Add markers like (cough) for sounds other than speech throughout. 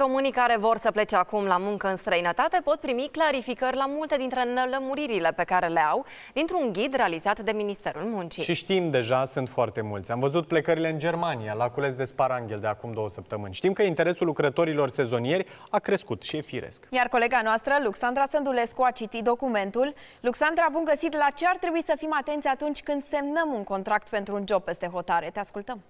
Românii care vor să plece acum la muncă în străinătate pot primi clarificări la multe dintre nelămuririle pe care le au dintr-un ghid realizat de Ministerul Muncii. Și știm deja, sunt foarte mulți. Am văzut plecările în Germania, la cules de Sparanghel de acum două săptămâni. Știm că interesul lucrătorilor sezonieri a crescut și e firesc. Iar colega noastră, Luxandra Sândulescu, a citit documentul. Luxandra, bun găsit la ce ar trebui să fim atenți atunci când semnăm un contract pentru un job peste hotare. Te ascultăm!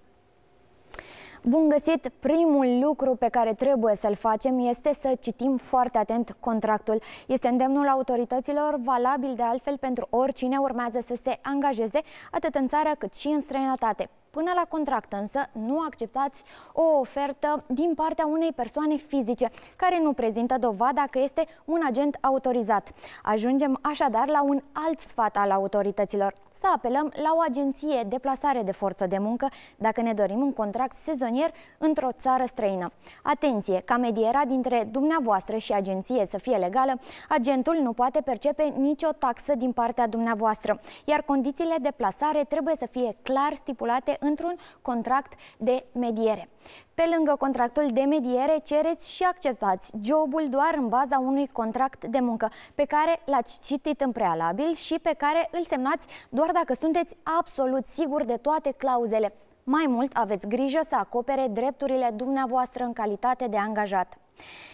Bun găsit! Primul lucru pe care trebuie să-l facem este să citim foarte atent contractul. Este îndemnul autorităților, valabil de altfel pentru oricine urmează să se angajeze, atât în țară cât și în străinătate. Până la contract însă nu acceptați o ofertă din partea unei persoane fizice care nu prezintă dovada că este un agent autorizat. Ajungem așadar la un alt sfat al autorităților. Să apelăm la o agenție de plasare de forță de muncă dacă ne dorim un contract sezonier într-o țară străină. Atenție, ca mediera dintre dumneavoastră și agenție să fie legală, agentul nu poate percepe nicio taxă din partea dumneavoastră, iar condițiile de plasare trebuie să fie clar stipulate într-un contract de mediere. Pe lângă contractul de mediere, cereți și acceptați jobul doar în baza unui contract de muncă pe care l-ați citit în prealabil și pe care îl semnați doar dacă sunteți absolut siguri de toate clauzele. Mai mult, aveți grijă să acopere drepturile dumneavoastră în calitate de angajat.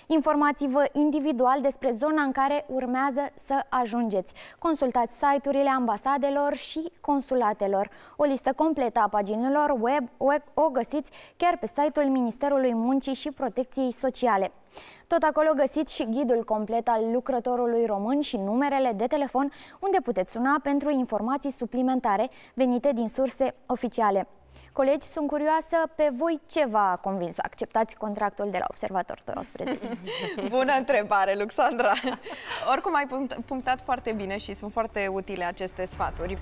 Informați-vă individual despre zona în care urmează să ajungeți. Consultați site-urile ambasadelor și consulatelor. O listă completă a paginilor web o găsiți chiar pe site-ul Ministerului Muncii și Protecției Sociale. Tot acolo găsiți și ghidul complet al lucrătorului român și numerele de telefon unde puteți suna pentru informații suplimentare venite din surse oficiale. Colegi, sunt curioasă pe voi ce v-a convins acceptați contractul de la Observator 12? (laughs) Bună întrebare, Luxandra! Oricum ai punctat foarte bine și sunt foarte utile aceste sfaturi.